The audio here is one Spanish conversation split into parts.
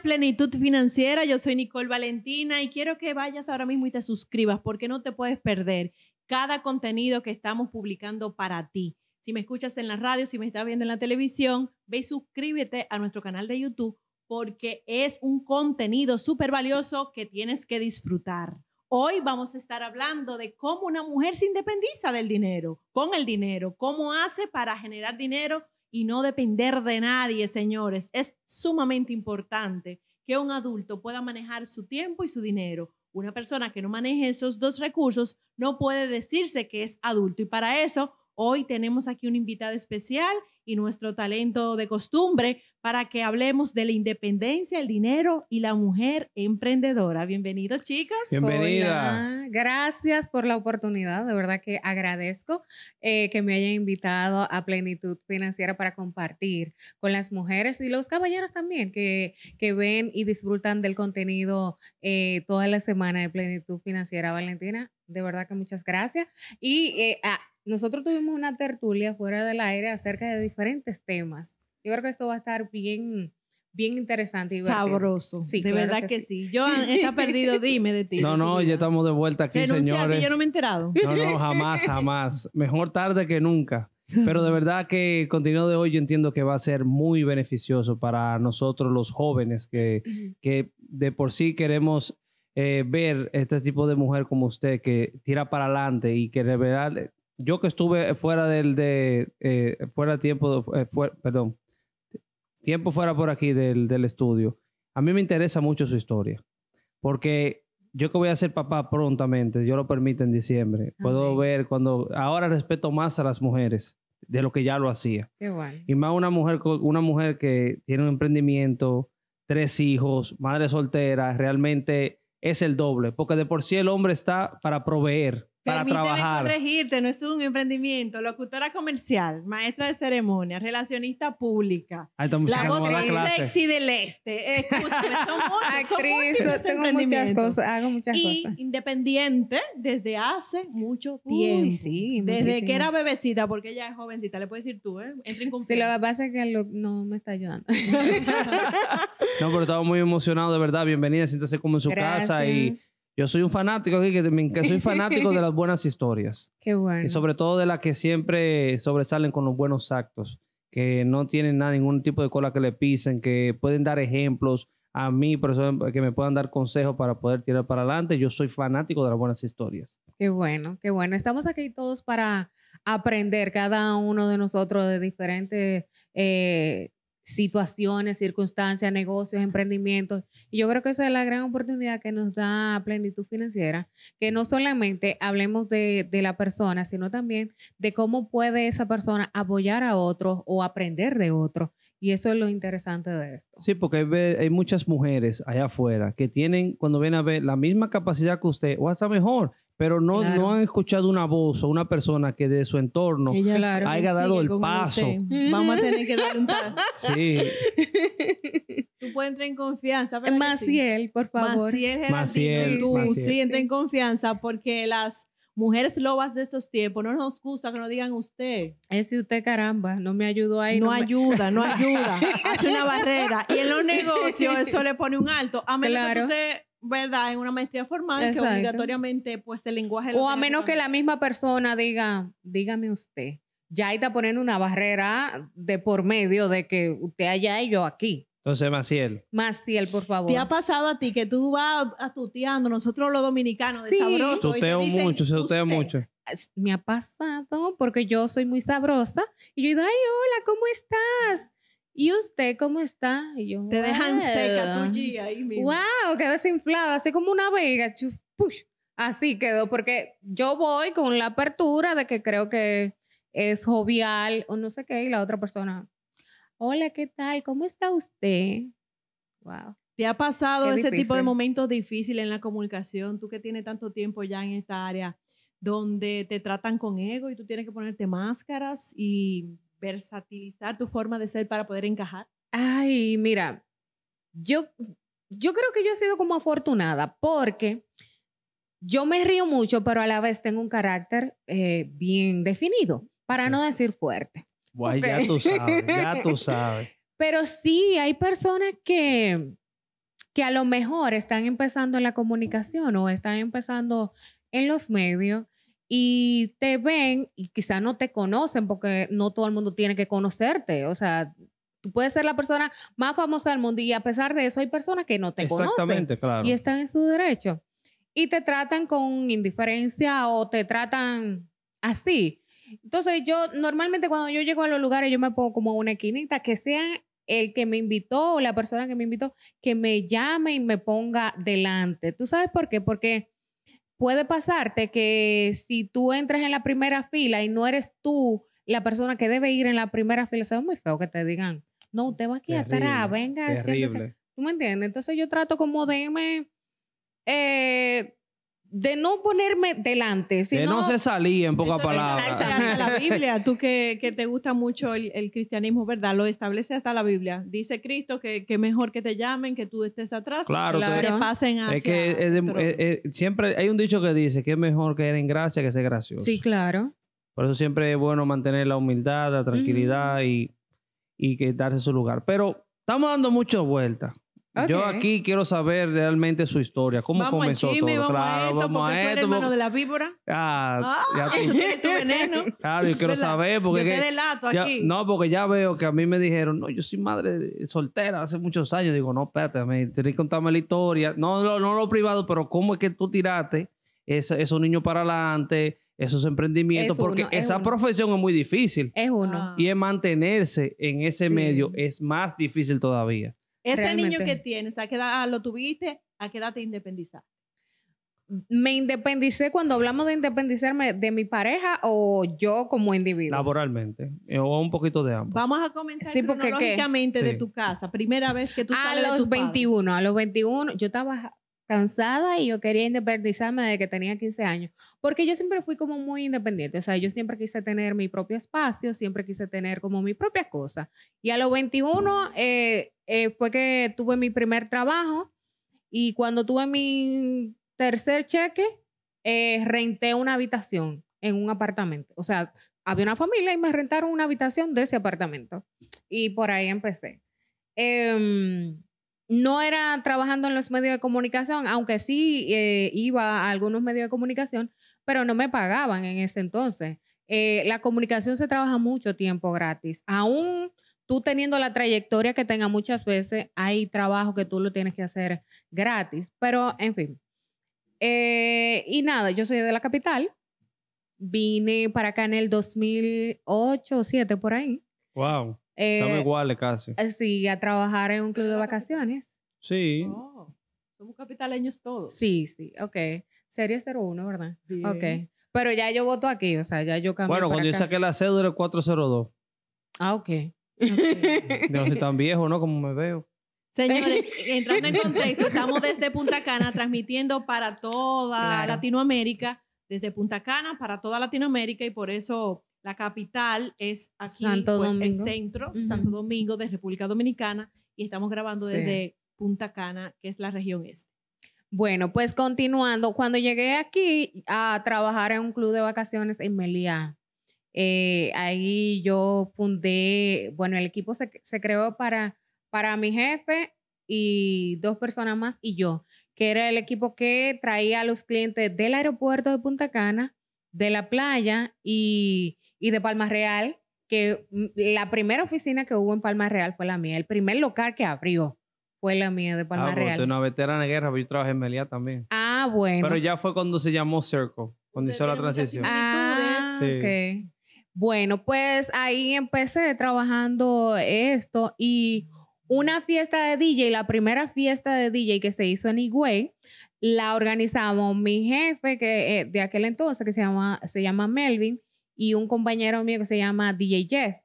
Plenitud Financiera, yo soy Nicole Valentina y quiero que vayas ahora mismo y te suscribas porque no te puedes perder cada contenido que estamos publicando para ti. Si me escuchas en la radio, si me estás viendo en la televisión, ve y suscríbete a nuestro canal de YouTube porque es un contenido súper valioso que tienes que disfrutar. Hoy vamos a estar hablando de cómo una mujer se independiza del dinero, con el dinero, cómo hace para generar dinero y no depender de nadie, señores. Es sumamente importante que un adulto pueda manejar su tiempo y su dinero. Una persona que no maneje esos dos recursos no puede decirse que es adulto. Y para eso, hoy tenemos aquí un invitado especial y nuestro talento de costumbre para que hablemos de la independencia, el dinero y la mujer emprendedora. Bienvenidos, chicas. Bienvenida. Gracias por la oportunidad. De verdad que agradezco eh, que me hayan invitado a Plenitud Financiera para compartir con las mujeres y los caballeros también que, que ven y disfrutan del contenido eh, toda la semana de Plenitud Financiera Valentina. De verdad que muchas gracias. Y eh, ah, nosotros tuvimos una tertulia fuera del aire acerca de diferentes temas yo creo que esto va a estar bien, bien interesante. Y Sabroso. de verdad que, sí. yo ah, está perdido, dime de ti. No, no, ya estamos de vuelta aquí, señor. señores. yo no me he enterado. No, no, jamás, jamás. Mejor tarde que nunca. Pero de verdad que el contenido de hoy yo entiendo que va a ser muy beneficioso para nosotros los jóvenes que, que de por sí queremos eh, ver este tipo de mujer como usted que tira para adelante y que de verdad, yo que estuve fuera del de, eh, fuera tiempo, eh, perdón, tiempo fuera por aquí del, estudio, a mí me interesa mucho su historia. Porque yo que voy a ser papá prontamente, yo lo permito en diciembre, puedo ver cuando ahora respeto más a las mujeres de lo que ya lo hacía. Qué Y más una mujer, una mujer que tiene un emprendimiento, tres hijos, madre soltera, realmente es el doble, porque de por sí el hombre está para proveer para Permíteme corregirte, no es un emprendimiento. Locutora comercial, maestra de ceremonia, relacionista pública. la voz más sexy del este. Escúchame, son tengo muchas cosas, hago muchas y independiente desde hace mucho tiempo. Uy, sí, desde que era bebecita, porque ella es jovencita, le puedes decir tú, ¿eh? Entra en Sí, lo que pasa es que no me está ayudando. no, pero estaba muy emocionado, de verdad. Bienvenida, siéntase como en su casa y yo soy un fanático, que soy fanático de las buenas historias. Qué bueno. Y sobre todo de las que siempre sobresalen con los buenos actos, que no tienen nada, ningún tipo de cola que le pisen, que pueden dar ejemplos a mí, que me puedan dar consejos para poder tirar para adelante. Yo soy fanático de las buenas historias. Qué bueno, qué bueno. Estamos aquí todos para aprender, cada uno de nosotros, de diferentes eh, situaciones, circunstancias, negocios, emprendimientos. Y yo creo que esa es la gran oportunidad que nos da plenitud financiera, que no solamente hablemos de, la persona, sino también de cómo puede esa persona apoyar a otros o aprender de otros. Y eso es lo interesante de esto. Sí, porque hay, muchas mujeres allá afuera que tienen, cuando ven a ver, la misma capacidad que usted, o hasta mejor, pero no, no han escuchado una voz o una persona que de su entorno haya dado el paso. Vamos a tener que dar un paso. Sí. Tú puedes entrar en confianza. Maciel, por favor. Maciel, Maciel, tú, sí, entra en confianza porque las mujeres lobas de estos tiempos no nos gusta que nos digan usted. Es usted caramba, no me ayudó ahí. No, ayuda, no ayuda. Hace una barrera. Y en los negocios eso le pone un alto. A menos que usted ¿verdad? En una maestría formal que obligatoriamente pues el lenguaje... O a menos que la misma persona diga, dígame usted, ya está poniendo una barrera de por medio de que usted haya ello aquí. Entonces, Maciel. Maciel, por favor. ¿Te ha pasado a ti que tú vas tuteando? nosotros los dominicanos, de mucho, se tuteo mucho. Me ha pasado porque yo soy muy sabrosa y yo digo, ay, hola, ¿cómo estás? ¿y usted cómo está? Te dejan seca tu G ahí ¡Wow! desinflada, así como una vega. Así quedó, porque yo voy con la apertura de que creo que es jovial o no sé qué, y la otra persona, hola, ¿qué tal? ¿Cómo está usted? Wow. ¿Te ha pasado ese tipo de momentos difíciles en la comunicación? Tú que tienes tanto tiempo ya en esta área, donde te tratan con ego y tú tienes que ponerte máscaras y versatilizar tu forma de ser para poder encajar? Ay, mira, yo, yo creo que yo he sido como afortunada porque yo me río mucho, pero a la vez tengo un carácter eh, bien definido, para no decir fuerte. Guay, ya tú sabes, ya tú sabes. Pero sí, hay personas que, que a lo mejor están empezando en la comunicación o están empezando en los medios y te ven y quizá no te conocen porque no todo el mundo tiene que conocerte. O sea, tú puedes ser la persona más famosa del mundo y a pesar de eso hay personas que no te conocen y están en su derecho. Y te tratan con indiferencia o te tratan así. Entonces yo normalmente cuando yo llego a los lugares yo me pongo como una esquinita que sea el que me invitó o la persona que me invitó que me llame y me ponga delante. ¿Tú sabes por qué? Porque puede pasarte que si tú entras en la primera fila y no eres tú la persona que debe ir en la primera fila, se ve muy feo que te digan, no, usted va aquí atrás, venga, ¿Tú me entiendes? Entonces yo trato como de irme eh, de no ponerme delante. Sino... Que no se salía, en pocas palabras. Exactamente, la Biblia. Tú que, te gusta mucho el, cristianismo, ¿verdad? Lo establece hasta la Biblia. Dice Cristo que, que mejor que te llamen, que tú estés atrás, claro, claro. te pasen hacia... Es que eh, eh, siempre hay un dicho que dice que es mejor que en gracia que ser gracioso. Sí, claro. Por eso siempre es bueno mantener la humildad, la tranquilidad y, y darse su lugar. Pero estamos dando muchas vueltas. Yo aquí quiero saber realmente su historia, cómo comenzó todo. claro, vamos a esto. hermano de la víbora. Ah, ah tu veneno. Claro, yo quiero saber porque yo te delato aquí. no, porque ya veo que a mí me dijeron, no, yo soy madre soltera hace muchos años. Digo, no, espérate, me tenés que contarme la historia. No, no, no lo privado, pero cómo es que tú tiraste esos niños para adelante esos emprendimientos, porque esa profesión es muy difícil. Es uno. Ah. Y mantenerse en ese medio es más difícil todavía. Ese niño que tienes, ¿a qué edad ah, lo tuviste? ¿A qué edad te independizaste? me independicé cuando hablamos de independizarme de mi pareja o yo como individuo? Laboralmente, eh, o un poquito de ambos. Vamos a comenzar sí, cronológicamente de tu casa. Primera vez que tú a los 21, a los 21, yo estaba cansada y yo quería independizarme desde que tenía 15 años, porque yo siempre fui como muy independiente, o sea, yo siempre quise tener mi propio espacio, siempre quise tener como mi propia cosa. Y a los 21 eh, eh, fue que tuve mi primer trabajo y cuando tuve mi tercer cheque, eh, renté una habitación en un apartamento. O sea, había una familia y me rentaron una habitación de ese apartamento. Y por ahí empecé. Em, no era trabajando en los medios de comunicación, aunque sí eh, iba a algunos medios de comunicación, pero no me pagaban en ese entonces. la comunicación se trabaja mucho tiempo gratis. Aún tú teniendo la trayectoria que tenga muchas veces, hay trabajo que tú lo tienes que hacer gratis, pero en fin. Eh, y nada, yo soy de la capital, vine para acá en el 2008 o 2007, por ahí. Wow. Estamos eh, iguales casi. Eh, sí, a trabajar en un club de ah, vacaciones. Sí. Oh, somos capitaleños todos. Sí, sí, ok. Serie 01, ¿verdad? Ok. Pero ya yo voto aquí, o sea, ya yo cambié. Bueno, cuando yo saqué la cédula 402. Ah, ok. No sé tan viejo, ¿no? Como me veo. Señores, entrando en contexto, estamos desde Punta Cana transmitiendo para toda Latinoamérica, desde Punta Cana para toda Latinoamérica y por eso la capital es aquí, Santo pues, el centro, Santo Domingo de República Dominicana y estamos grabando desde Punta Cana, que es la región este. Bueno, pues continuando, cuando llegué aquí a trabajar en un club de vacaciones en Meliá, eh, ahí yo fundé, bueno, el equipo se, creó para, para mi jefe y dos personas más y yo, que era el equipo que traía a los clientes del aeropuerto de Punta Cana, de la playa y, de Palma Real, que la primera oficina que hubo en Palma Real fue la mía, el primer local que abrió fue la mía de Palma ah, Real. una veterana de guerra, pero yo trabajé en Meliá también. Ah, bueno. Pero ya fue cuando se llamó Circle, cuando hizo la transición. Ah, sí. Bueno, pues ahí empecé trabajando esto y una fiesta de DJ, la primera fiesta de DJ que se hizo en Higüey, la organizamos mi jefe que, eh, de aquel entonces que se llama, se llama Melvin y un compañero mío que se llama DJ Jeff.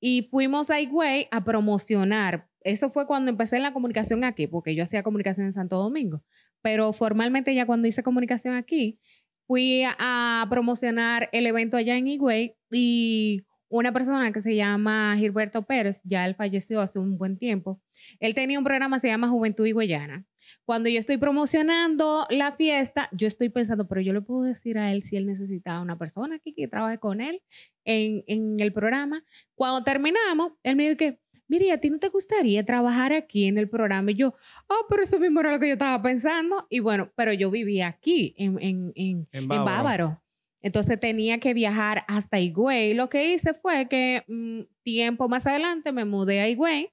Y fuimos a Higüey a promocionar. Eso fue cuando empecé en la comunicación aquí, porque yo hacía comunicación en Santo Domingo. Pero formalmente ya cuando hice comunicación aquí, fui a promocionar el evento allá en Higüey y una persona que se llama Gilberto Pérez, ya él falleció hace un buen tiempo, él tenía un programa se llama Juventud Higüeyana. Cuando yo estoy promocionando la fiesta, yo estoy pensando, pero yo le puedo decir a él si él necesitaba una persona que trabaje con él en, en el programa. Cuando terminamos, él me dijo que mire, ¿a ti no te gustaría trabajar aquí en el programa? Y yo, oh, pero eso mismo era lo que yo estaba pensando. Y bueno, pero yo vivía aquí, en, en, Bávaro. Entonces tenía que viajar hasta Higüey. Lo que hice fue que mm, tiempo más adelante me mudé a Higüey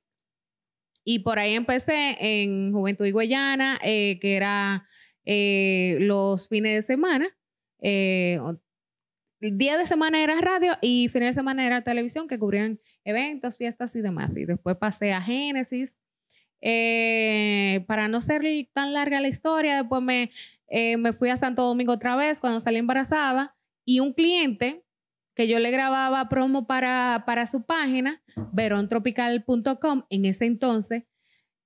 y por ahí empecé en Juventud Higüeyana, eh, que era eh, los fines de semana. Eh, el día de semana era radio y fin de semana era televisión que cubrían eventos, fiestas y demás. Y después pasé a Génesis. Eh, para no ser tan larga la historia, después me, eh, me fui a Santo Domingo otra vez cuando salí embarazada y un cliente que yo le grababa promo para, para su página, verontropical.com, en ese entonces,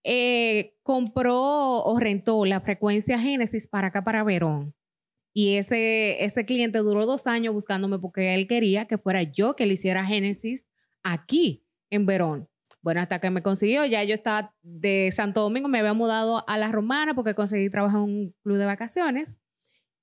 eh, compró o rentó la frecuencia Génesis para acá, para Verón. Y ese, ese cliente duró dos años buscándome porque él quería que fuera yo que le hiciera Génesis aquí en Verón. Bueno, hasta que me consiguió, ya yo estaba de Santo Domingo, me había mudado a La Romana porque conseguí trabajar en un club de vacaciones.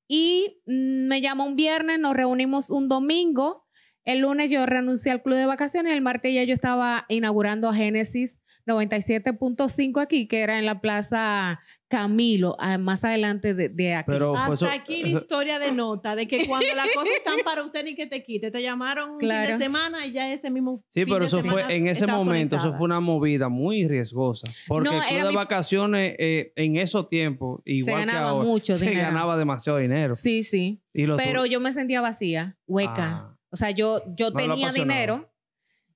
Y mm, me llamó un viernes, nos reunimos un domingo. El lunes yo renuncié al club de vacaciones, el martes ya yo estaba inaugurando a Génesis 97.5 aquí, que era en la Plaza Camilo, ah, más adelante de, aquí. Hasta aquí la historia de nota, de que cuando las cosas están para usted ni que te quite, te llamaron un fin de semana y ya ese mismo. Sí, pero eso fue en ese momento, eso fue una movida muy riesgosa, porque no, de vacaciones eh, en esos tiempos, igual se ganaba mucho se ganaba demasiado dinero. Sí, sí. pero yo me sentía vacía, hueca. Ah. o sea, yo, yo tenía dinero,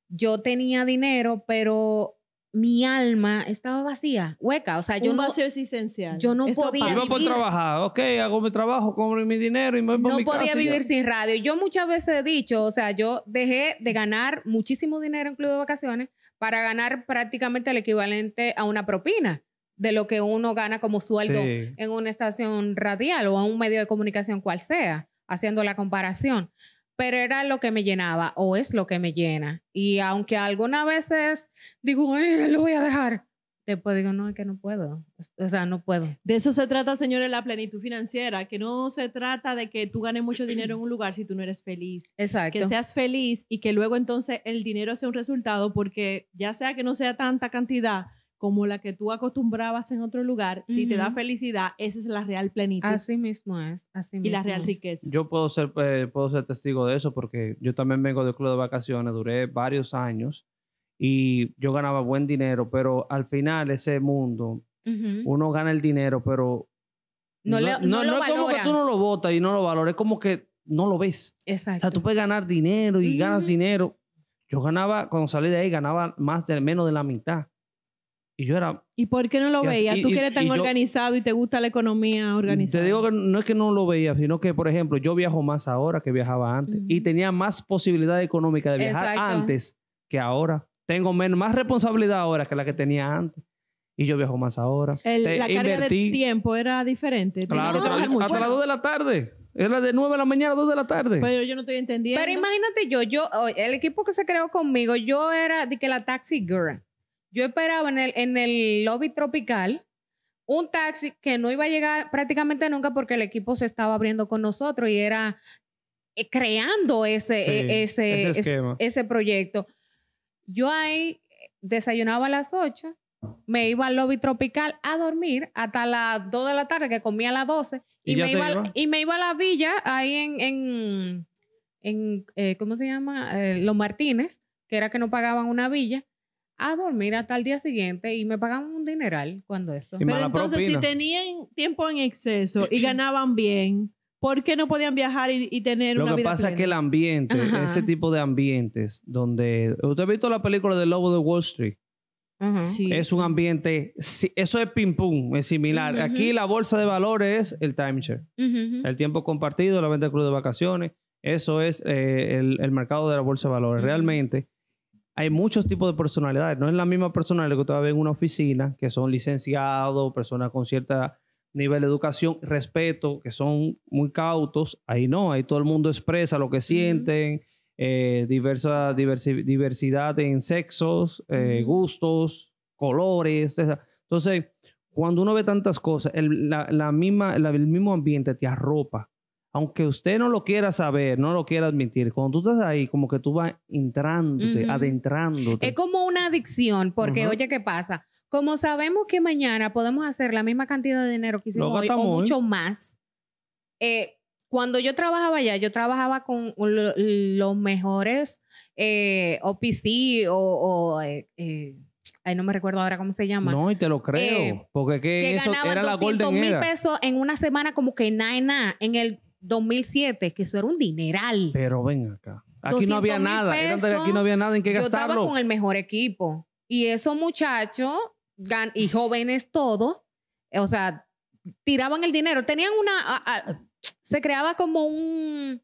yo tenía dinero, pero mi alma estaba vacía, hueca. O sea, yo Un vacío existencial. Yo no podía. trabajar, ok, hago mi trabajo, compro mi dinero y me voy por no podía vivir sin radio. Yo muchas veces he dicho, o sea, yo dejé de ganar muchísimo dinero en club de vacaciones para ganar prácticamente el equivalente a una propina de lo que uno gana como sueldo en una estación radial o a un medio de comunicación cual sea, haciendo la comparación pero era lo que me llenaba o es lo que me llena. Y aunque algunas veces digo, lo voy a dejar, después digo, no, es que no puedo. O sea, no puedo. De eso se trata, señores, la plenitud financiera, que no se trata de que tú ganes mucho dinero en un lugar si tú no eres feliz. Exacto. Que seas feliz y que luego entonces el dinero sea un resultado porque ya sea que no sea tanta cantidad, como la que tú acostumbrabas en otro lugar, si te da felicidad, esa es la real plenitud. Así mismo es, así mismo. Y la real riqueza. Yo puedo ser, eh, puedo ser testigo de eso porque yo también vengo del club de vacaciones, duré varios años y yo ganaba buen dinero, pero al final ese mundo, uno gana el dinero, pero no, no, es como que tú no lo votas y no lo valores, es como que no lo ves. Exacto. O sea, tú puedes ganar dinero y ganas dinero. Yo ganaba, cuando salí de ahí, ganaba más de, menos de la mitad y yo era... ¿Y por qué no lo veías? ¿Tú que eres tan organizado y te gusta la economía organizada? Te digo que no es que no lo veía, sino que, por ejemplo, yo viajo más ahora que viajaba antes. Y tenía más posibilidad económica de viajar antes que ahora. Tengo menos, más responsabilidad ahora que la que tenía antes. Y yo viajo más ahora. la carga de tiempo era diferente. Claro, hasta, hasta las 2 de la tarde. Era de 9 de la mañana a 2 de la tarde. Pero yo no estoy entendiendo. Pero imagínate yo, yo oh, el equipo que se creó conmigo, yo era de que la taxi girl. Yo esperaba en el, en el lobby tropical un taxi que no iba a llegar prácticamente nunca porque el equipo se estaba abriendo con nosotros y era eh, creando ese, e, ese, ese, proyecto. Yo ahí desayunaba a las 8, me iba al lobby tropical a dormir hasta las 2 de la tarde, que comía a las 12, y, me, iba, a la villa ahí en, en, eh, ¿cómo se llama? Eh, Los Martínez, que era que no pagaban una villa a dormir hasta el día siguiente y me pagaban un dineral cuando eso. Pero entonces, si tenían tiempo en exceso y ganaban bien, ¿por qué no podían viajar y, tener Lo una Lo que pasa es que el ambiente, ese tipo de ambientes, donde... ¿Usted ha visto la película del Lobo de Wall Street? Es un ambiente, eso es ping-pong, es similar. Aquí la bolsa de valores es el timeshare, el tiempo compartido, la venta de cruz de vacaciones, eso es eh, el, mercado de la bolsa de valores. Realmente, hay muchos tipos de personalidades. No es la misma personalidad que usted ve en una oficina, que son licenciados, personas con cierto nivel de educación, respeto, que son muy cautos. Ahí no, ahí todo el mundo expresa lo que sienten, eh, diversidad en sexos, eh, gustos, colores. Etc. Entonces, cuando uno ve tantas cosas, la, misma, el mismo ambiente te arropa aunque usted no lo quiera saber, no lo quiera admitir, cuando tú estás ahí, como que tú vas entrando, adentrándote. Es como una adicción, porque oye, ¿qué pasa? Como sabemos que mañana podemos hacer la misma cantidad de dinero que hicimos hoy o mucho más, eh, cuando yo trabajaba allá, yo trabajaba con los mejores eh, OPC o, o eh, Ay, no me recuerdo ahora cómo se llama. No, y te lo creo. porque que, eso era la Golden mil pesos en una semana como que nada. En el 2007, que eso era un dineral. Pero ven acá. Aquí no había nada. aquí no había nada en qué gastarlo. Yo estaba con el mejor equipo. Y esos muchachos, y jóvenes todos, eh, o sea, tiraban el dinero. Tenían una... se creaba como un...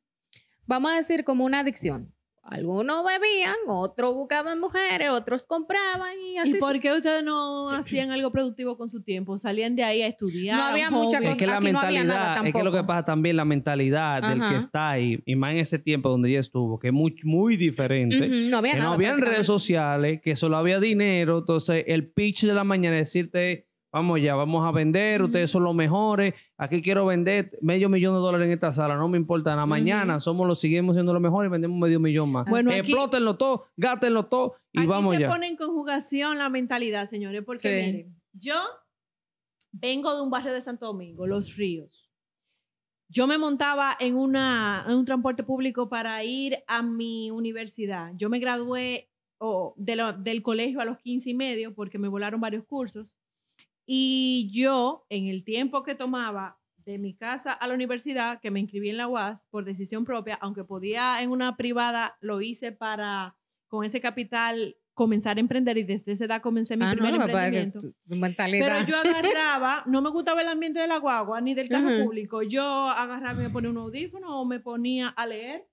Vamos a decir, como una adicción. Algunos bebían, otros buscaban mujeres, otros compraban y así. ¿Y por qué ustedes no hacían algo productivo con su tiempo? Salían de ahí a estudiar. No había mucha Es que la mentalidad, es que lo que pasa también la mentalidad del que está ahí, y más en ese tiempo donde ella estuvo, que es muy, diferente. No había nada, No habían redes sociales, que solo había dinero. Entonces, el pitch de la mañana decirte Vamos ya, vamos a vender, ustedes son los mejores. Aquí quiero vender medio millón de dólares en esta sala, no me importa la Mañana somos los, seguimos siendo los mejores y vendemos medio millón más. Bueno, Explótenlo todo, gátenlo todo y vamos se pone en conjugación la mentalidad, señores, porque miren, yo vengo de un barrio de Santo Domingo, Los Ríos. Yo me montaba en, una, un transporte público para ir a mi universidad. Yo me gradué oh, del colegio a los 15 y medio porque me volaron varios cursos. Y yo, en el tiempo que tomaba de mi casa a la universidad, que me inscribí en la UAS por decisión propia, aunque podía en una privada, lo hice para con ese capital comenzar a emprender y desde esa edad comencé mi ah, primer emprendimiento. Pero yo agarraba, no me gustaba el ambiente de la guagua ni del carro público. Yo agarraba, me ponía un audífono o me ponía a leer,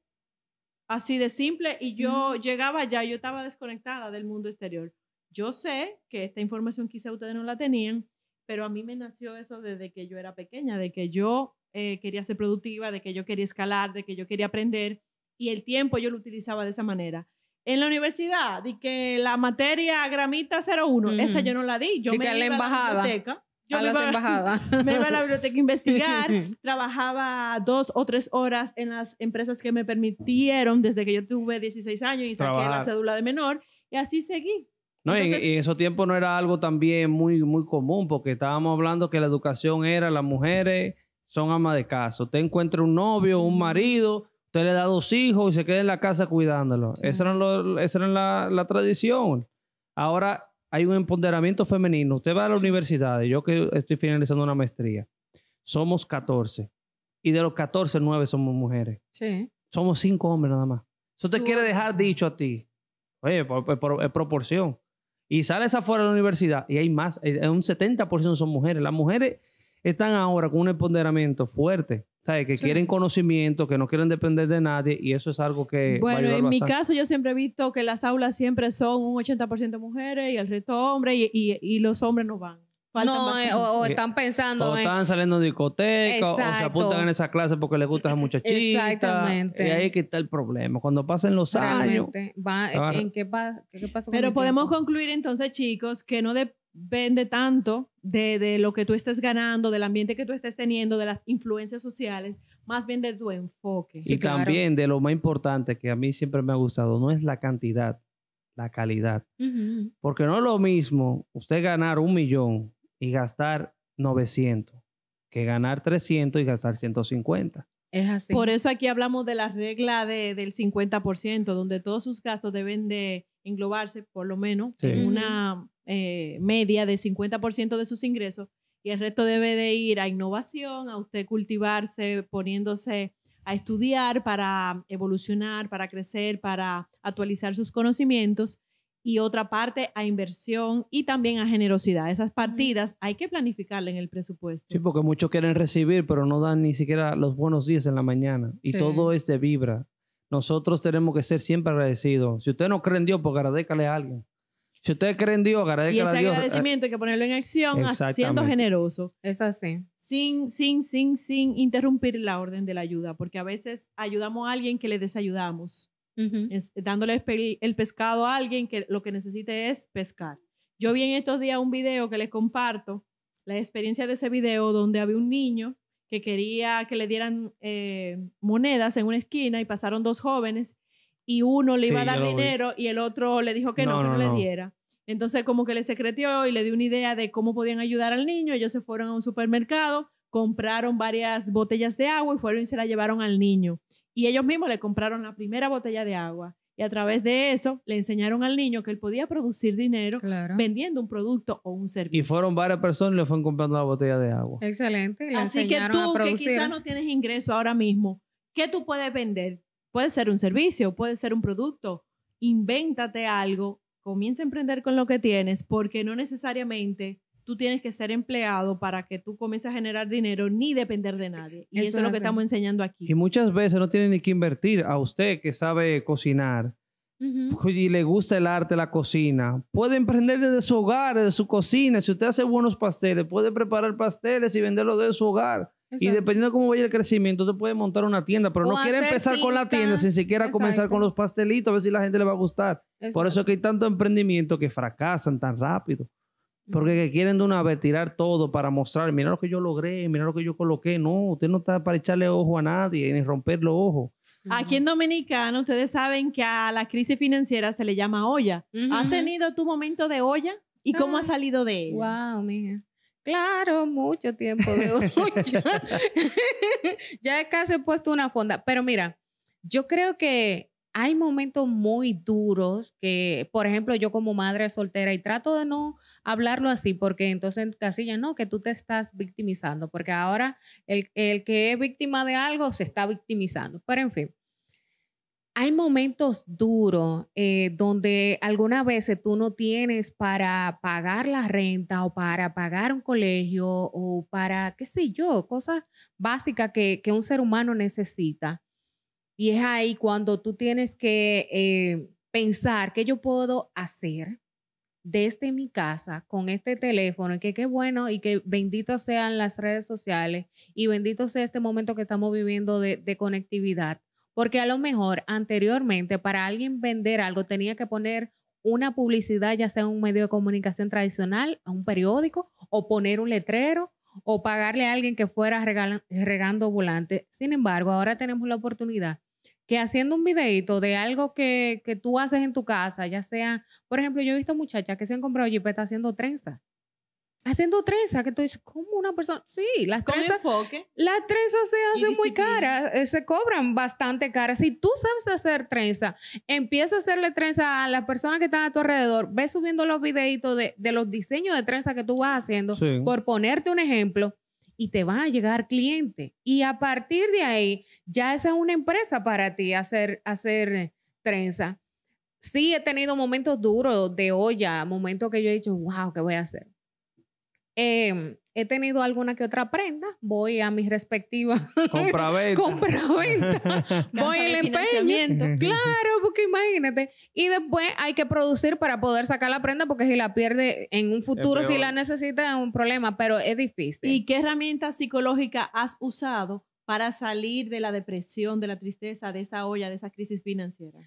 así de simple, y yo llegaba ya, yo estaba desconectada del mundo exterior. Yo sé que esta información quizá ustedes no la tenían, pero a mí me nació eso desde que yo era pequeña, de que yo eh, quería ser productiva, de que yo quería escalar, de que yo quería aprender y el tiempo yo lo utilizaba de esa manera. En la universidad, de que la materia gramita 01, esa yo no la di, yo me iba la a la biblioteca. Yo a las me iba a la biblioteca a investigar, trabajaba dos o tres horas en las empresas que me permitieron desde que yo tuve 16 años y saqué la cédula de menor y así seguí. No, y en, esos tiempos no era algo también muy, muy común, porque estábamos hablando que la educación era las mujeres son amas de casa. Usted encuentra un novio, un marido, usted le da dos hijos y se queda en la casa cuidándolo. Esa era, la, tradición. Ahora hay un empoderamiento femenino. Usted va a la universidad, yo que estoy finalizando una maestría, somos 14. Y de los 14, 9 somos mujeres. Sí. Somos 5 hombres nada más. Eso te quiere dejar dicho a ti. Oye, es por proporción y sales afuera de la universidad y hay más, eh, un 70% son mujeres. Las mujeres están ahora con un empoderamiento fuerte, ¿sabes? Que quieren conocimiento, que no quieren depender de nadie y eso es algo que... Bueno, en mi caso yo siempre he visto que las aulas siempre son un 80% mujeres y el resto hombres y los hombres no van. No, eh, o, eh, están pensando. O están saliendo de discoteca, o se apuntan en esa clase porque les gusta esa muchachita. Exactamente. Y ahí que está el problema. Cuando pasen los años. ¿en qué, Pero podemos concluir entonces, chicos, que no depende tanto de, lo que tú estés ganando, del ambiente que tú estés teniendo, de las influencias sociales, más bien de tu enfoque. y también de lo más importante que a mí siempre me ha gustado, no es la cantidad, la calidad. Porque no es lo mismo usted ganar un millón y gastar 900 que ganar 300 y gastar 150. Es así. Por eso aquí hablamos de la regla de, del 50%, donde todos sus gastos deben de englobarse por lo menos en una eh, media de 50% de sus ingresos y el resto debe de ir a innovación, a usted cultivarse, poniéndose a estudiar para evolucionar, para crecer, para actualizar sus conocimientos y otra parte a inversión y también a generosidad. Esas partidas hay que planificarlas en el presupuesto. Sí, porque muchos quieren recibir, pero no dan ni siquiera los buenos días en la mañana. Y todo es de vibra. Nosotros tenemos que ser siempre agradecidos. Si usted no cree en Dios, pues agradezcale a alguien. Si usted cree en Dios, agradezcale a Dios. Y ese agradecimiento hay que ponerlo en acción siendo generoso. Es así. Sin, sin, sin, sin interrumpir la orden de la ayuda, porque a veces ayudamos a alguien que le desayudamos dándole el pescado a alguien que lo que necesite es pescar. Yo vi en estos días un video que les comparto, la experiencia de ese video donde había un niño que quería que le dieran eh, monedas en una esquina y pasaron dos jóvenes y uno le iba a dar dinero y el otro le dijo que no, que no, le diera. Entonces como que le secretió y le dio una idea de cómo podían ayudar al niño. Ellos se fueron a un supermercado, compraron varias botellas de agua y fueron y se la llevaron al niño y ellos mismos le compraron la primera botella de agua. Y a través de eso le enseñaron al niño que él podía producir dinero vendiendo un producto o un servicio. Y fueron varias personas y le fueron comprando la botella de agua. Excelente. Así que tú, que quizás no tienes ingreso ahora mismo, ¿qué tú puedes vender? Puede ser un servicio, puede ser un producto. Invéntate algo, comienza a emprender con lo que tienes, porque no necesariamente tú tienes que ser empleado para que tú comiences a generar dinero ni depender de nadie. Y eso, es lo que estamos enseñando aquí. Y muchas veces no tienen ni que invertir. A usted que sabe cocinar y le gusta el arte, la cocina, puede emprender desde su hogar, desde su cocina. Si usted hace buenos pasteles, puede preparar pasteles y venderlos desde su hogar. Y dependiendo de cómo vaya el crecimiento, usted puede montar una tienda, pero no quiere empezar con la tienda sin siquiera comenzar con los pastelitos, a ver si la gente le va a gustar. Por eso que hay tanto emprendimiento que fracasan tan rápido porque que quieren de una vez tirar todo para mostrar, mira lo que yo logré, mira lo que yo coloqué. No, usted no está para echarle ojo a nadie, ni romper los ojos. Aquí en Dominicana, ustedes saben que a la crisis financiera se le llama olla. ¿Has tenido tu momento de olla? ¿Y cómo ha has ah. salido de ella? Wow, mija. Claro, mucho tiempo de olla. ya casi he puesto una fonda. Pero mira, yo creo que hay momentos muy duros que, por ejemplo, yo como madre soltera y trato de no hablarlo así porque entonces casi ya no, que tú te estás victimizando, porque ahora el, que es víctima de algo se está victimizando, pero en fin. Hay momentos duros eh, donde algunas veces tú no tienes para pagar la renta o para pagar un colegio o para, qué sé yo, cosas básicas que, que un ser humano necesita. Y es ahí cuando tú tienes que eh, pensar qué yo puedo hacer desde mi casa con este teléfono y que qué bueno y que bendito sean las redes sociales y bendito sea este momento que estamos viviendo de, conectividad. Porque a lo mejor anteriormente para alguien vender algo tenía que poner una publicidad, ya sea un medio de comunicación tradicional, a un periódico, o poner un letrero, o pagarle a alguien que fuera regando volante. Sin embargo, ahora tenemos la oportunidad que haciendo un videito de algo que, tú haces en tu casa, ya sea, por ejemplo, yo he visto muchachas que se han comprado jipeta haciendo trenza. Haciendo trenza, que tú dices, ¿cómo una persona? Sí, las trenzas. Las trenzas se hacen muy caras, eh, se cobran bastante caras. Si tú sabes hacer trenza, empieza a hacerle trenza a las personas que están a tu alrededor, ve subiendo los videitos de, los diseños de trenza que tú vas haciendo, por ponerte un ejemplo y te van a llegar clientes. Y a partir de ahí, ya esa es una empresa para ti, hacer, hacer trenza. Sí, he tenido momentos duros de olla, momentos que yo he dicho, wow, ¿qué voy a hacer? Eh, he tenido alguna que otra prenda, voy a mis respectivas compra-venta, compra-venta voy al empeño, claro, porque imagínate, y después hay que producir para poder sacar la prenda porque si la pierde en un futuro, si la necesita es un problema, pero es difícil. ¿Y qué herramienta psicológica has usado para salir de la depresión, de la tristeza, de esa olla, de esa crisis financiera?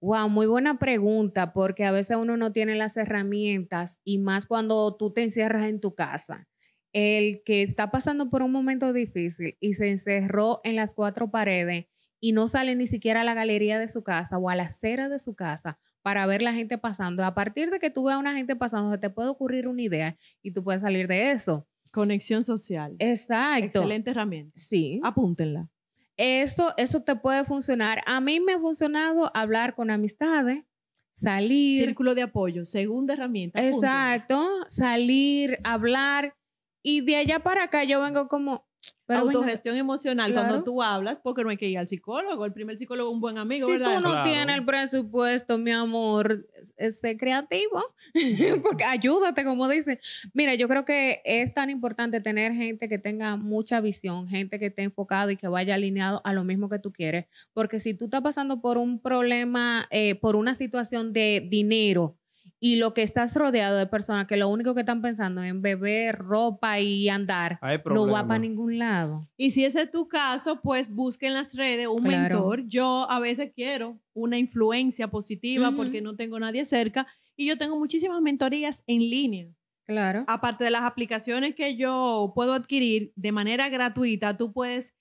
Wow, muy buena pregunta, porque a veces uno no tiene las herramientas y más cuando tú te encierras en tu casa el que está pasando por un momento difícil y se encerró en las cuatro paredes y no sale ni siquiera a la galería de su casa o a la acera de su casa para ver la gente pasando. A partir de que tú veas a una gente pasando, se te puede ocurrir una idea y tú puedes salir de eso. Conexión social. Exacto. Excelente herramienta. Sí. Apúntenla. Eso, te puede funcionar. A mí me ha funcionado hablar con amistades, salir. Círculo de apoyo, segunda herramienta. Exacto. Salir, hablar y de allá para acá yo vengo como... Autogestión emocional cuando tú hablas, porque no hay que ir al psicólogo. El primer psicólogo es un buen amigo, ¿verdad? Si tú no tienes el presupuesto, mi amor, sé creativo, porque ayúdate, como dice. Mira, yo creo que es tan importante tener gente que tenga mucha visión, gente que esté enfocado y que vaya alineado a lo mismo que tú quieres. Porque si tú estás pasando por un problema, eh, por una situación de dinero, y lo que estás rodeado de personas que lo único que están pensando en beber, ropa y andar, no va para ningún lado. Y si ese es tu caso, pues busca en las redes un mentor. Yo a veces quiero una influencia positiva porque no tengo nadie cerca y yo tengo muchísimas mentorías en línea. Claro. Aparte de las aplicaciones que yo puedo adquirir de manera gratuita, tú puedes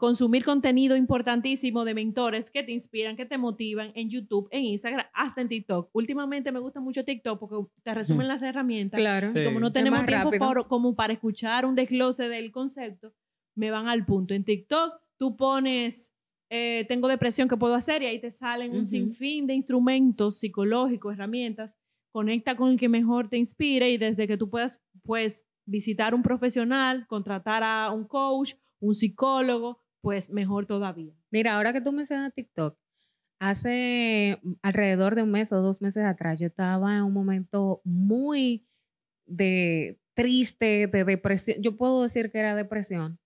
consumir contenido importantísimo de mentores que te inspiran, que te motivan en YouTube, en Instagram, hasta en TikTok. Últimamente me gusta mucho TikTok porque te resumen las herramientas. Claro. como no tenemos tiempo como para escuchar un desglose del concepto, me van al punto. En TikTok tú pones, eh, tengo depresión, ¿qué puedo hacer? Y ahí te salen un sinfín de instrumentos psicológicos, herramientas. Conecta con el que mejor te inspire y desde que tú puedas, pues, visitar un profesional, contratar a un coach, un psicólogo, pues mejor todavía. Mira, ahora que tú mencionas TikTok, hace mm, alrededor de un mes o dos meses atrás yo estaba en un momento muy de triste, de depresión. Yo puedo decir que era depresión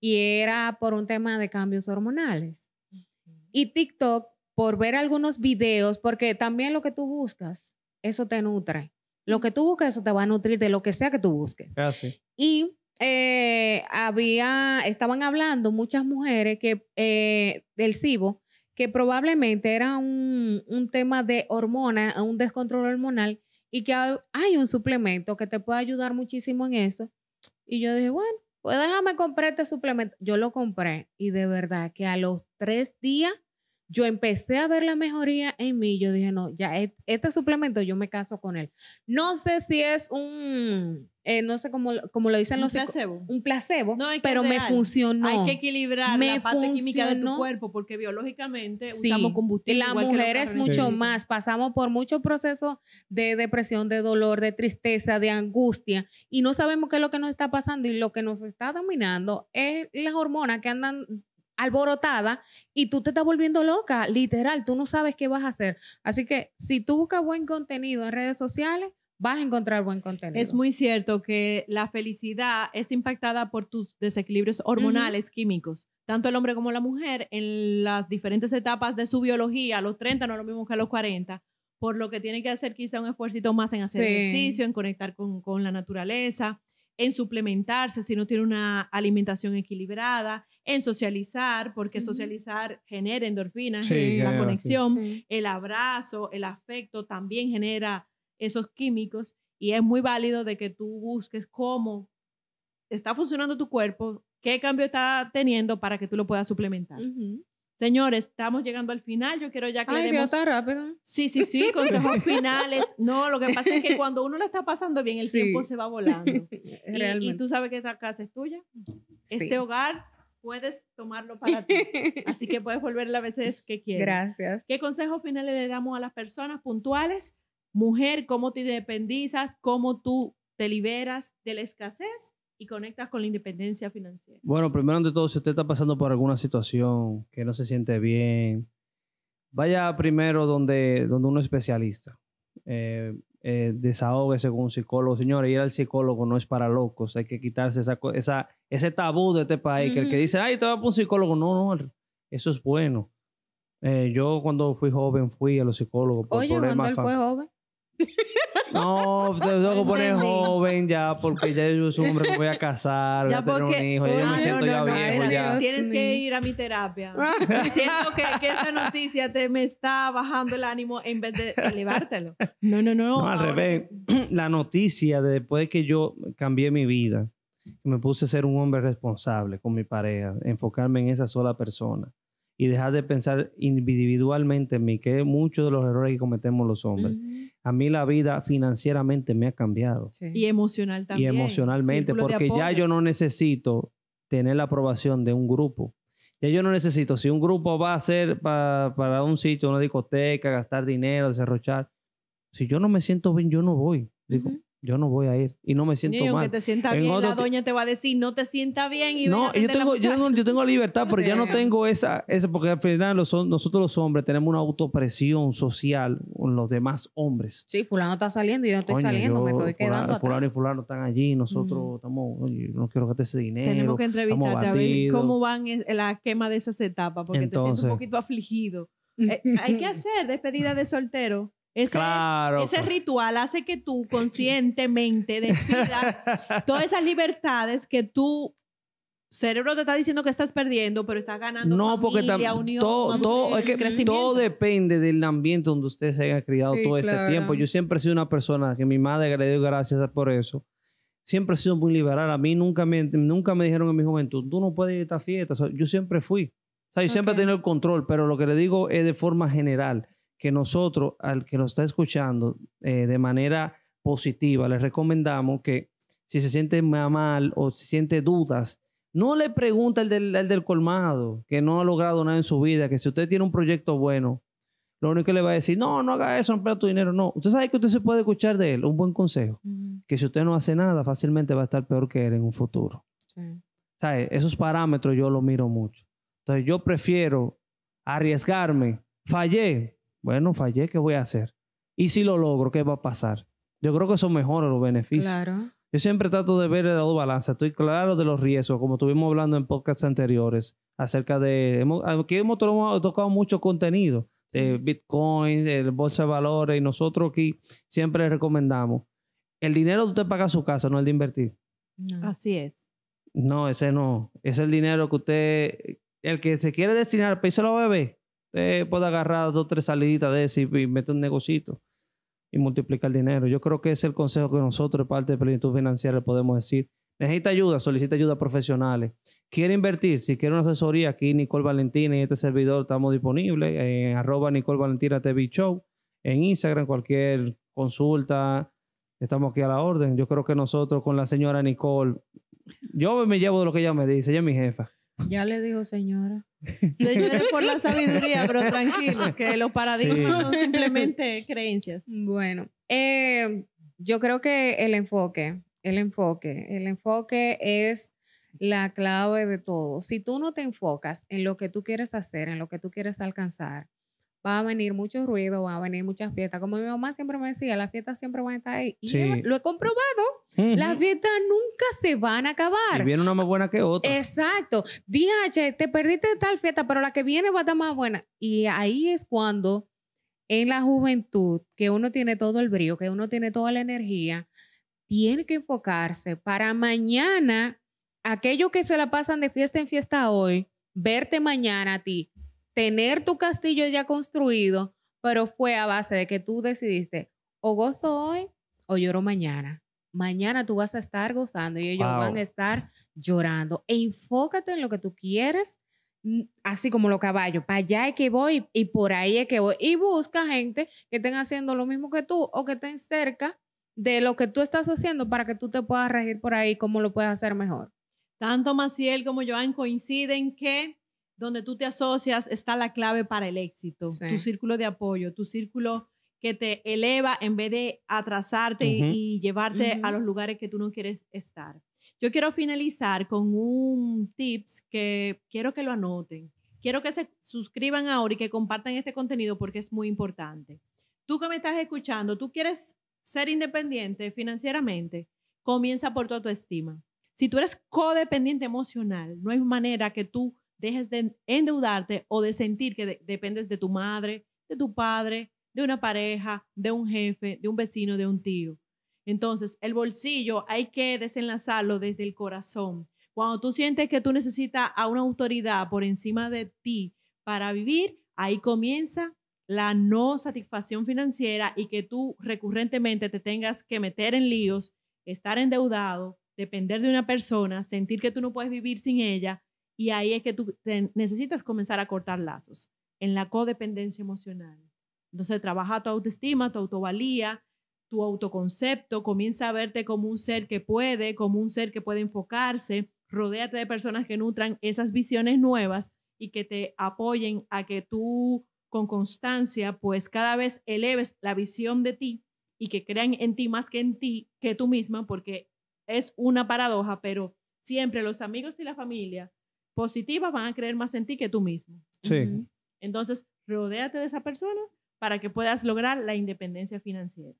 y era por un tema de cambios hormonales. Y TikTok, por ver algunos videos, porque también lo que tú buscas, eso te nutre. Lo que tú buscas, eso te va a nutrir de lo que sea que tú busques. Ah, Y eh, había, estaban hablando muchas mujeres que eh, del cibo que probablemente era un, un tema de hormonas, un descontrol hormonal, y que hay un suplemento que te puede ayudar muchísimo en eso. Y yo dije, bueno, pues déjame comprar este suplemento. Yo lo compré y de verdad que a los tres días yo empecé a ver la mejoría en mí, yo dije, no, ya e-, este suplemento yo me caso con él. No sé si es un, eh, no sé cómo, lo dicen un placebo. Un placebo, pero me funcionó. Hay que equilibrar la parte química de tu cuerpo porque biológicamente usamos combustible. La mujer es mucho más, pasamos por muchos procesos de depresión, de dolor, de tristeza, de angustia y no sabemos qué es lo que nos está pasando y lo que nos está dominando es las hormonas que andan alborotada y tú te estás volviendo loca, literal, tú no sabes qué vas a hacer. Así que si tú buscas buen contenido en redes sociales, vas a encontrar buen contenido. Es muy cierto que la felicidad es impactada por tus desequilibrios hormonales, químicos. Tanto el hombre como la mujer en las diferentes etapas de su biología, a los 30 no lo mismo que a los 40, por lo que tiene que hacer quizá un esfuerzo más en hacer ejercicio, en conectar con, con la naturaleza en suplementarse si no tiene una alimentación equilibrada, en socializar, porque socializar genera endorfinas, la conexión, el abrazo, el afecto también genera esos químicos y es muy válido de que tú busques cómo está funcionando tu cuerpo, qué cambio está teniendo para que tú lo puedas suplementar. Señores, estamos llegando al final. Yo quiero ya que le demos... rápido. Sí, sí, sí, consejos finales. No, lo que pasa es que cuando uno le está pasando bien, el tiempo se va volando. Y, tú sabes que esta casa es tuya. Este hogar puedes tomarlo para ti. Así que puedes volver a veces que quieras. Gracias. ¿Qué consejos finales le damos a las personas puntuales? Mujer, ¿cómo te independizas? ¿Cómo tú te liberas de la escasez? y conectas con la independencia financiera? Bueno, primero de todo, si usted está pasando por alguna situación que no se siente bien, vaya primero donde, donde uno es especialista. Eh, eh según un psicólogo. Señores, ir al psicólogo no es para locos. Hay que quitarse esa, esa ese tabú de este país. Que el que dice, ay, te vas poner un psicólogo. No, no, eso es bueno. Eh, yo cuando fui joven fui a los psicólogos. Por Oye, él fue joven. No, te tengo que poner joven ya, porque ya yo soy hombre, que voy a casar, ya voy un hijo, ya yo me ah, siento ya viejo. ya. Tienes que ir a mi terapia. siento que, esta noticia te me está bajando el ánimo en vez de elevártelo. No, no, no. al revés, la noticia de después que yo cambié mi vida, me puse a ser un hombre responsable con mi pareja, enfocarme en esa sola persona y dejar de pensar individualmente en mí, que muchos de los errores que cometemos los hombres. A mí la vida financieramente me ha cambiado. Y emocional también. Y emocionalmente, porque ya yo no necesito tener la aprobación de un grupo. Ya yo no necesito, si un grupo va a ser para un sitio, una discoteca, gastar dinero, desarrollar, si yo no me siento bien, yo no voy. Digo, yo no voy a ir y no me siento y mal. te sienta bien, la doña te va a decir, no te sienta bien. Y no, yo tengo, yo, yo tengo libertad, pero ya no tengo esa, porque al final nosotros los hombres tenemos una autopresión social con los demás hombres. Sí, fulano está saliendo y yo no estoy saliendo, me estoy quedando. Fulano, y fulano están allí, nosotros estamos, no quiero gastar ese dinero. Tenemos que entrevistarte a ver cómo van la quema de esas etapas, porque te siento un poquito afligido. Eh, hay que hacer despedida de soltero ese, ese ritual hace que tú conscientemente despidas todas esas libertades que tú cerebro te está diciendo que estás perdiendo, pero estás ganando. No, familia, unión, todo, todo, es que todo depende del ambiente donde usted se haya criado todo este tiempo. Yo siempre he sido una persona que mi madre le dio gracias por eso. Siempre he sido muy liberal. A mí nunca me, nunca me dijeron en mi juventud, tú no puedes ir a esta fiesta. yo siempre fui. yo siempre he tenido el control, pero lo que le digo es de forma general que nosotros, al que nos está escuchando eh, de manera positiva, les recomendamos que si se siente mal o si siente dudas, no le pregunte al del, colmado que no ha logrado nada en su vida, que si usted tiene un proyecto bueno, lo único que le va a decir, no, no haga eso, no pierda tu dinero. No, usted sabe que usted se puede escuchar de él, un buen consejo, que si usted no hace nada, fácilmente va a estar peor que él en un futuro. Esos parámetros yo los miro mucho. Entonces yo prefiero arriesgarme, fallé, bueno, fallé, ¿qué voy a hacer? Y si lo logro, ¿qué va a pasar? Yo creo que eso mejores los beneficios. Claro. Yo siempre trato de ver el lado balanza. Estoy claro de los riesgos, como estuvimos hablando en podcasts anteriores, acerca de... aquí hemos tocado mucho contenido, de Bitcoin, el bolsa de valores, y nosotros aquí siempre recomendamos. El dinero que usted paga su casa, no el de invertir. Así es. No, ese no. Es el dinero que usted... El que se quiere destinar, país de lo bebé. Usted eh, puede agarrar dos o tres saliditas de ese y, meter un negocito y multiplicar el dinero. Yo creo que ese es el consejo que nosotros, parte de Plenitud Financiera, podemos decir. Necesita ayuda, solicita ayuda profesionales. Quiere invertir, si quiere una asesoría, aquí Nicole Valentina y este servidor estamos disponibles en arroba Nicole Valentina TV Show, en Instagram, cualquier consulta, estamos aquí a la orden. Yo creo que nosotros con la señora Nicole, yo me llevo de lo que ella me dice, ella es mi jefa. Ya le dijo señora. Señores, por la sabiduría, pero tranquilo, que los paradigmas son simplemente creencias. Bueno, eh, yo creo que el enfoque, el enfoque, el enfoque es la clave de todo. Si tú no te enfocas en lo que tú quieres hacer, en lo que tú quieres alcanzar, va a venir mucho ruido, va a venir muchas fiestas. Como mi mamá siempre me decía, las fiestas siempre van a estar ahí. Y lo he comprobado. Las fiestas nunca se van a acabar. Y viene una más buena que otra. Exacto. Dije, te perdiste tal fiesta, pero la que viene va a estar más buena. Y ahí es cuando, en la juventud, que uno tiene todo el brío, que uno tiene toda la energía, tiene que enfocarse para mañana, aquellos que se la pasan de fiesta en fiesta hoy, verte mañana a ti tener tu castillo ya construido, pero fue a base de que tú decidiste o gozo hoy o lloro mañana. Mañana tú vas a estar gozando y ellos van a estar llorando. E enfócate en lo que tú quieres, así como los caballos. Para allá es que voy y por ahí es que voy. Y busca gente que estén haciendo lo mismo que tú o que estén cerca de lo que tú estás haciendo para que tú te puedas regir por ahí, cómo lo puedes hacer mejor. Tanto Maciel como Joan coinciden que donde tú te asocias está la clave para el éxito, tu círculo de apoyo, tu círculo que te eleva en vez de atrasarte y, llevarte a los lugares que tú no quieres estar. Yo quiero finalizar con un tips que quiero que lo anoten. Quiero que se suscriban ahora y que compartan este contenido porque es muy importante. Tú que me estás escuchando, tú quieres ser independiente financieramente, comienza por tu autoestima. Si tú eres codependiente emocional, no hay manera que tú dejes de endeudarte o de sentir que dependes de tu madre, de tu padre, de una pareja, de un jefe, de un vecino, de un tío. Entonces, el bolsillo hay que desenlazarlo desde el corazón. Cuando tú sientes que tú necesitas a una autoridad por encima de ti para vivir, ahí comienza la no satisfacción financiera y que tú recurrentemente te tengas que meter en líos, estar endeudado, depender de una persona, sentir que tú no puedes vivir sin ella, y ahí es que tú necesitas comenzar a cortar lazos en la codependencia emocional. Entonces, trabaja tu autoestima, tu autovalía, tu autoconcepto, comienza a verte como un ser que puede, como un ser que puede enfocarse, rodéate de personas que nutran esas visiones nuevas y que te apoyen a que tú con constancia, pues cada vez eleves la visión de ti y que crean en ti más que en ti, que tú misma, porque es una paradoja, pero siempre los amigos y la familia positivas van a creer más en ti que tú mismo. Sí. Entonces, rodéate de esa persona para que puedas lograr la independencia financiera.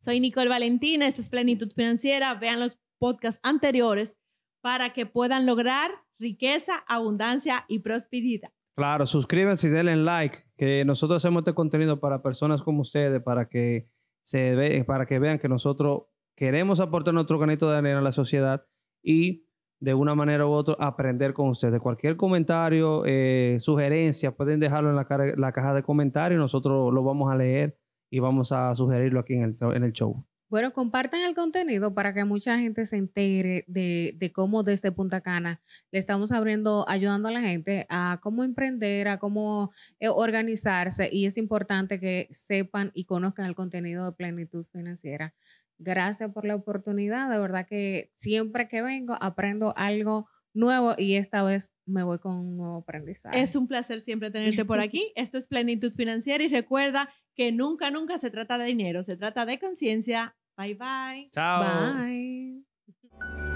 Soy Nicole Valentina, esto es Plenitud Financiera. Vean los podcasts anteriores para que puedan lograr riqueza, abundancia y prosperidad. Claro, suscríbanse y denle like, que nosotros hacemos este contenido para personas como ustedes, para que, se ve, para que vean que nosotros queremos aportar nuestro granito de arena a la sociedad y de una manera u otra aprender con ustedes. Cualquier comentario, eh, sugerencia, pueden dejarlo en la, caja de comentarios. Nosotros lo vamos a leer y vamos a sugerirlo aquí en el, show. Bueno, compartan el contenido para que mucha gente se entere de, de, cómo desde Punta Cana le estamos abriendo, ayudando a la gente a cómo emprender, a cómo eh, organizarse y es importante que sepan y conozcan el contenido de plenitud financiera. Gracias por la oportunidad. De verdad que siempre que vengo aprendo algo nuevo y esta vez me voy con un nuevo aprendizaje. Es un placer siempre tenerte por aquí. Esto es Plenitud Financiera y recuerda que nunca, nunca se trata de dinero, se trata de conciencia. Bye bye. Chao. Bye.